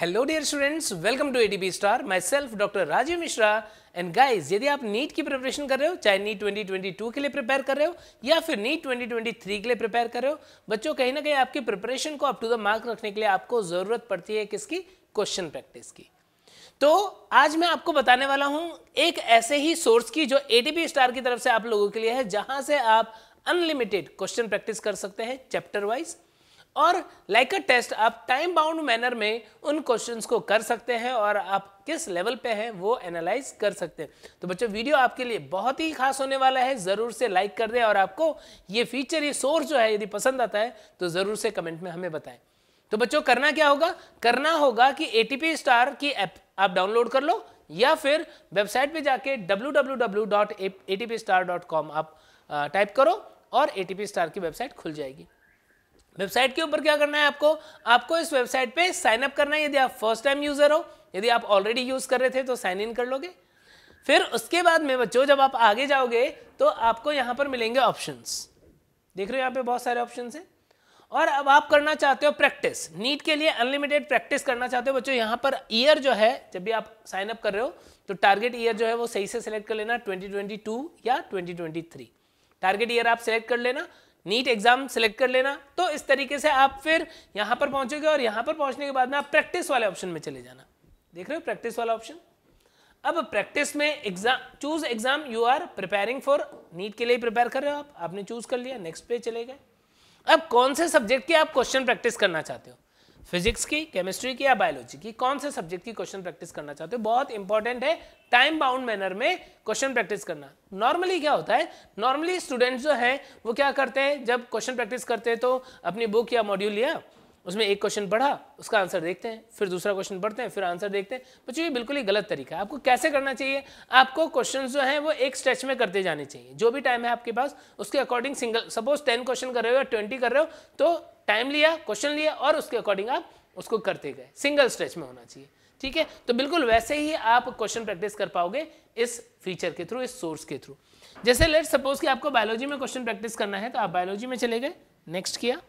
hello dear students welcome to ADB star myself doctor Rajeev Mishra and guys यदि आप NEET की preparation कर रहे हो चाहे नीट 2022 के लिए प्रिपेयर कर रहे हो या फिर नीट 2023 के लिए प्रिपेयर कर रहे हो बच्चों कहीं ना कहीं आपकी प्रिपरेशन को अप टू द मार्क रखने के लिए आपको ज़रूरत पड़ती है किसकी क्वेश्चन प्रैक्टिस की तो आज मैं आपको बताने वाला हूं एक ऐसे ही सोर्स की जो एटीपी स्टार की तरफ से आप लोगों के लिए है जहां से आप अनलिमिटेड क्वेश्चन प्रैक्टिस कर सकते हैं चैप्टर वाइज और लाइक अ टेस्ट आप टाइम बाउंड मैनर में उन क्वेश्चंस को कर सकते हैं और आप किस लेवल पे हैं वो एनालाइज कर सकते हैं तो बच्चों वीडियो आपके लिए बहुत ही खास होने वाला है ज़रूर से लाइक कर दें और आपको ये फीचर ये सोर्स जो है यदि पसंद आता है तो ज़रूर से कमेंट में हमें बताएं तो बच्चों करना क्या होगा करना होगा कि ए स्टार की ऐप आप डाउनलोड कर लो या फिर वेबसाइट पर जाके डब्ल्यू आप टाइप करो और ए स्टार की वेबसाइट खुल जाएगी वेबसाइट के ऊपर क्या करना है आपको आपको इस वेबसाइट पे साइन अप करना है यदि आप फर्स्ट टाइम यूजर हो यदि आप ऑलरेडी यूज कर रहे थे तो साइन इन कर लोगे फिर उसके बाद में बच्चों जब आप आगे जाओगे तो आपको यहाँ पर मिलेंगे ऑप्शंस देख रहे हो यहाँ पे बहुत सारे ऑप्शन हैं और अब आप करना चाहते हो प्रैक्टिस नीट के लिए अनलिमिटेड प्रैक्टिस करना चाहते हो बच्चों यहाँ पर ईयर जो है जब भी आप साइन अप कर रहे हो तो टारगेट ईयर जो है वो सही से सिलेक्ट कर लेना 2022 या 2023 टारगेट ईयर आप सिलेक्ट कर लेना नीट एग्जाम सेलेक्ट कर लेना तो इस तरीके से आप फिर यहाँ पर पहुंचोगे और यहाँ पर पहुँचने के बाद में आप प्रैक्टिस वाले ऑप्शन में चले जाना देख रहे हो प्रैक्टिस वाला ऑप्शन अब प्रैक्टिस में exam choose exam you are preparing for NEET के लिए प्रिपेयर कर रहे हो आप आपने चूज कर लिया नेक्स्ट पे चले गए अब कौन से सब्जेक्ट के आप क्वेश्चन प्रैक्टिस करना चाहते हो फिजिक्स की केमिस्ट्री की या बायोलॉजी की कौन से सब्जेक्ट की क्वेश्चन प्रैक्टिस करना चाहते हो बहुत इंपॉर्टेंट है टाइम बाउंड मैनर में क्वेश्चन प्रैक्टिस करना नॉर्मली क्या होता है नॉर्मली स्टूडेंट्स जो है वो क्या करते हैं जब क्वेश्चन प्रैक्टिस करते हैं तो अपनी बुक या मॉड्यूल लिया उसमें एक क्वेश्चन पढ़ा उसका आंसर देखते हैं फिर दूसरा क्वेश्चन पढ़ते हैं फिर आंसर देखते हैं बच्चों ये बिल्कुल ही गलत तरीका है आपको कैसे करना चाहिए आपको क्वेश्चन जो हैं वो एक स्ट्रेच में करते जाने चाहिए जो भी टाइम है आपके पास उसके according single suppose ten question कर रहे हो या ट्वेंटी कर रहे हो तो टाइम लिया क्वेश्चन लिया और उसके अकॉर्डिंग आप उसको करते गए सिंगल स्ट्रेच में होना चाहिए ठीक है तो बिल्कुल वैसे ही आप क्वेश्चन प्रैक्टिस कर पाओगे इस फीचर के थ्रू इस सोर्स के थ्रू जैसे लेट सपोज कि आपको बायोलॉजी में क्वेश्चन प्रैक्टिस करना है तो आप बायोलॉजी में चले गए नेक्स्ट किया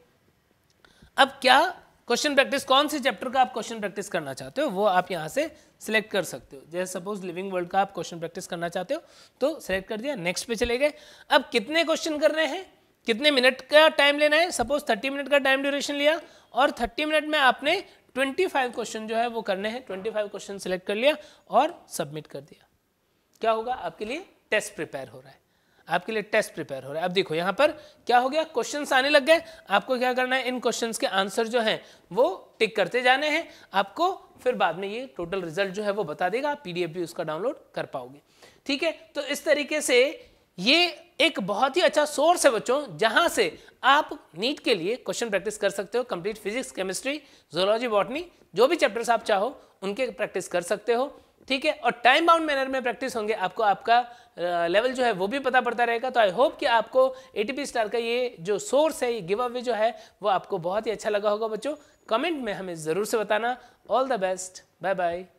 अब क्या क्वेश्चन प्रैक्टिस कौन से चैप्टर का आप क्वेश्चन प्रैक्टिस करना चाहते हो वो आप यहाँ से सिलेक्ट कर सकते हो जैसे सपोज लिविंग वर्ल्ड का आप क्वेश्चन प्रैक्टिस करना चाहते हो तो सिलेक्ट कर दिया नेक्स्ट पे चले गए अब कितने क्वेश्चन कर रहे हैं कितने मिनट का टाइम लेना है सपोज थर्टी मिनट का टाइम ड्यूरेशन लिया और थर्टी मिनट में आपने ट्वेंटी फाइव क्वेश्चन जो है वो करने हैं ट्वेंटी फाइव क्वेश्चन सेलेक्ट कर लिया और सबमिट कर दिया क्या होगा आपके लिए टेस्ट प्रिपेयर हो रहा है आपके लिए टेस्ट प्रिपेयर हो रहा है अब देखो यहाँ पर क्या हो गया क्वेश्चन आने लग गए आपको क्या करना है इन क्वेश्चन के आंसर जो हैं वो टिक करते जाने हैं आपको फिर बाद में ये टोटल रिजल्ट जो है वो बता देगा पीडीएफ भी उसका डाउनलोड कर पाओगे ठीक है तो इस तरीके से ये एक बहुत ही अच्छा सोर्स है बच्चों जहां से आप नीट के लिए क्वेश्चन प्रैक्टिस कर सकते हो complete physics chemistry zoology botany जो भी चैप्टर्स आप चाहो उनके प्रैक्टिस कर सकते हो ठीक है और टाइम बाउंड मैनर में प्रैक्टिस होंगे आपको आपका लेवल जो है वो भी पता पड़ता रहेगा तो आई होप कि आपको ए स्टार का ये जो सोर्स है ये गिव अवे जो है वो आपको बहुत ही अच्छा लगा होगा बच्चों कमेंट में हमें ज़रूर से बताना all the best bye bye